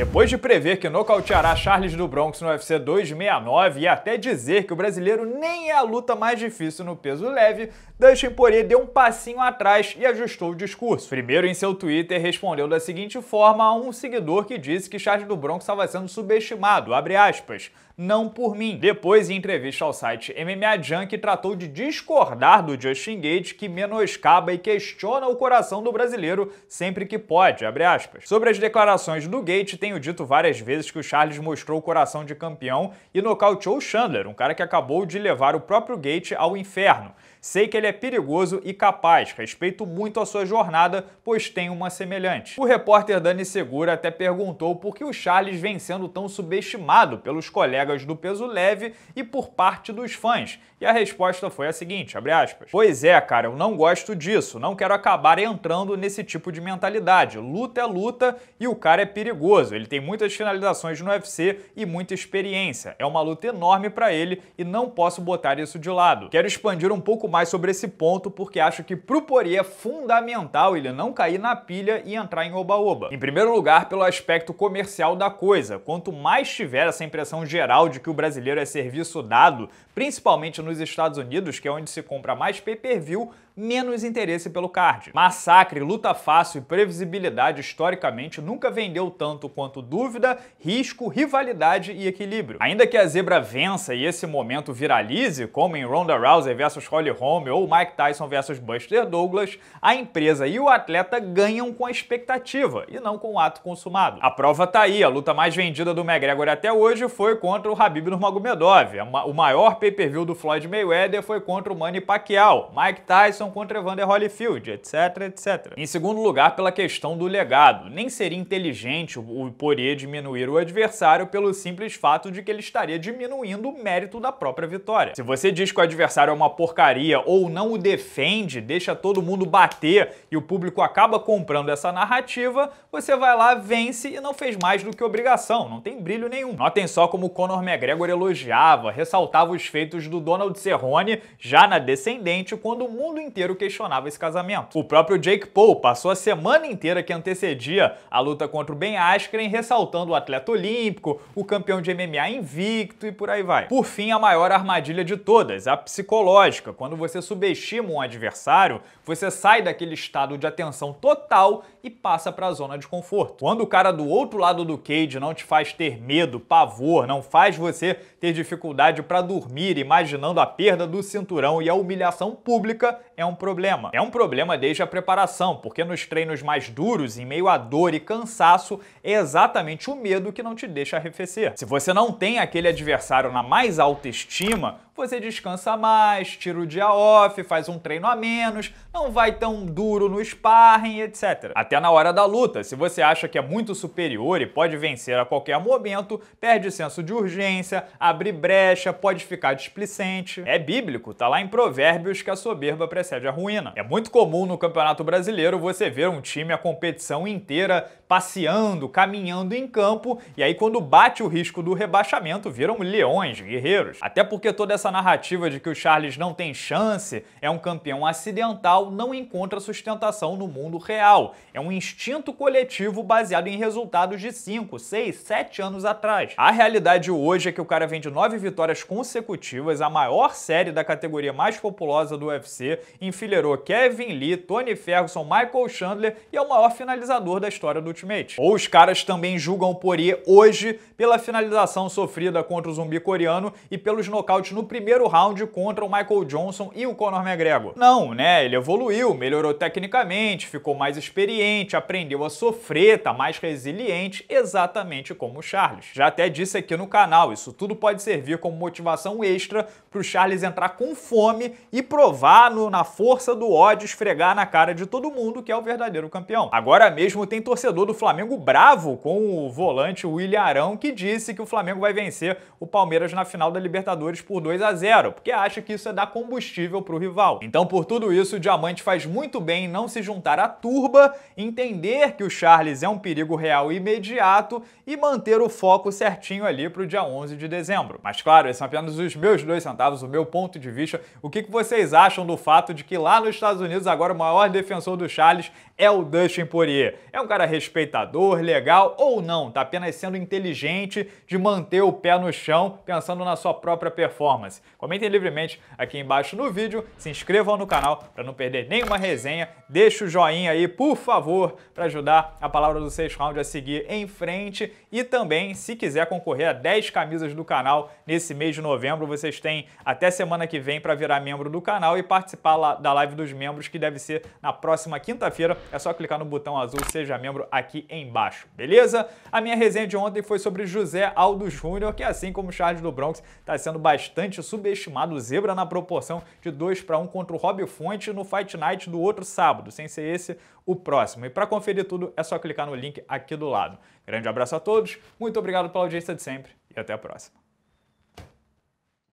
Depois de prever que nocauteará Charles do Bronx no UFC 269 e até dizer que o brasileiro nem é a luta mais difícil no peso leve, Dustin Poirier deu um passinho atrás e ajustou o discurso. Primeiro, em seu Twitter, respondeu da seguinte forma a um seguidor que disse que Charles do Bronx estava sendo subestimado, aspas, não por mim. Depois, em entrevista ao site MMA Junk, tratou de discordar do Justin Gate que menoscaba e questiona o coração do brasileiro sempre que pode, Sobre as declarações do Gate, tenho dito várias vezes que o Charles mostrou o coração de campeão e nocauteou Chandler, um cara que acabou de levar o próprio Gate ao inferno. Sei que ele é perigoso e capaz, respeito muito a sua jornada, pois tem uma semelhante. O repórter Dani Segura até perguntou por que o Charles vem sendo tão subestimado pelos colegas do peso leve e por parte dos fãs. E a resposta foi a seguinte, aspas, Pois é, cara, eu não gosto disso, não quero acabar entrando nesse tipo de mentalidade. Luta é luta e o cara é perigoso, ele tem muitas finalizações no UFC e muita experiência. É uma luta enorme para ele e não posso botar isso de lado. Quero expandir um pouco mais sobre esse ponto porque acho que pro Poirier é fundamental ele não cair na pilha e entrar em oba-oba. Em primeiro lugar, pelo aspecto comercial da coisa. Quanto mais tiver essa impressão geral de que o brasileiro é serviço dado, principalmente nos Estados Unidos, que é onde se compra mais pay-per-view, menos interesse pelo card. Massacre, luta fácil e previsibilidade historicamente nunca vendeu tanto quanto dúvida, risco, rivalidade e equilíbrio. Ainda que a zebra vença e esse momento viralize, como em Ronda Rousey versus Holly Holm ou Mike Tyson versus Buster Douglas, a empresa e o atleta ganham com a expectativa e não com o ato consumado. A prova tá aí, a luta mais vendida do McGregor até hoje foi contra o Habib Nurmagomedov. O maior pay-per-view do Floyd Mayweather foi contra o Manny Pacquiao. Mike Tyson contra contra Evander Holyfield, etc, etc. Em segundo lugar, pela questão do legado. Nem seria inteligente o Poirier diminuir o adversário pelo simples fato de que ele estaria diminuindo o mérito da própria vitória. Se você diz que o adversário é uma porcaria ou não o defende, deixa todo mundo bater e o público acaba comprando essa narrativa, você vai lá, vence e não fez mais do que obrigação, não tem brilho nenhum. Notem só como o Conor McGregor elogiava, ressaltava os feitos do Donald Cerrone já na descendente quando o mundo inteiro inteiro questionava esse casamento. O próprio Jake Paul passou a semana inteira que antecedia a luta contra o Ben Askren, ressaltando o atleta olímpico, o campeão de MMA invicto e por aí vai. Por fim, a maior armadilha de todas, a psicológica. Quando você subestima um adversário, você sai daquele estado de atenção total e passa para a zona de conforto. Quando o cara do outro lado do cage não te faz ter medo, pavor, não faz você ter dificuldade para dormir imaginando a perda do cinturão e a humilhação pública, é um problema. É um problema desde a preparação, porque nos treinos mais duros, em meio à dor e cansaço, é exatamente o medo que não te deixa arrefecer. Se você não tem aquele adversário na mais alta estima, você descansa mais, tira o dia off, faz um treino a menos, não vai tão duro no sparring, etc. Até na hora da luta, se você acha que é muito superior e pode vencer a qualquer momento, perde senso de urgência, abre brecha, pode ficar displicente. É bíblico, tá lá em Provérbios que a soberba precede a ruína. É muito comum no Campeonato Brasileiro você ver um time a competição inteira passeando, caminhando em campo, e aí quando bate o risco do rebaixamento, viram leões, guerreiros. Até porque toda essa narrativa de que o Charles não tem chance, é um campeão acidental, não encontra sustentação no mundo real. É um instinto coletivo baseado em resultados de 5, 6, 7 anos atrás. A realidade hoje é que o cara vem de 9 vitórias consecutivas, a maior série da categoria mais populosa do UFC, enfileirou Kevin Lee, Tony Ferguson, Michael Chandler e é o maior finalizador da história do Ultimate. Ou os caras também julgam Poirier hoje pela finalização sofrida contra o zumbi coreano e pelos nocautes no primeiro primeiro round contra o Michael Johnson e o Conor McGregor. Não, né? Ele evoluiu, melhorou tecnicamente, ficou mais experiente, aprendeu a sofrer, tá mais resiliente, exatamente como o Charles. Já até disse aqui no canal, isso tudo pode servir como motivação extra pro Charles entrar com fome e provar no, na força do ódio, esfregar na cara de todo mundo que é o verdadeiro campeão. Agora mesmo tem torcedor do Flamengo bravo com o volante William Arão que disse que o Flamengo vai vencer o Palmeiras na final da Libertadores por 2 a a zero, porque acha que isso é dar combustível para o rival. Então, por tudo isso, o Diamante faz muito bem em não se juntar à turba, entender que o Charles é um perigo real imediato e manter o foco certinho ali para o dia 11 de dezembro. Mas claro, esses são apenas os meus dois centavos, o meu ponto de vista. O que vocês acham do fato de que lá nos Estados Unidos agora o maior defensor do Charles é o Dustin Poirier? É um cara respeitador, legal ou não? Tá apenas sendo inteligente de manter o pé no chão pensando na sua própria performance. Comentem livremente aqui embaixo no vídeo, se inscrevam no canal para não perder nenhuma resenha, deixe o joinha aí, por favor, para ajudar a palavra do 6 round a seguir em frente e também, se quiser concorrer a 10 camisas do canal nesse mês de novembro, vocês têm até semana que vem para virar membro do canal e participar da live dos membros, que deve ser na próxima quinta-feira. É só clicar no botão azul Seja Membro aqui embaixo, beleza? A minha resenha de ontem foi sobre José Aldo Júnior, que assim como Charles do Bronx, está sendo bastante subestimado o Zebra na proporção de 2 para 1 contra o Rob Fonte no Fight Night do outro sábado, sem ser esse o próximo. E para conferir tudo é só clicar no link aqui do lado. Grande abraço a todos, muito obrigado pela audiência de sempre e até a próxima.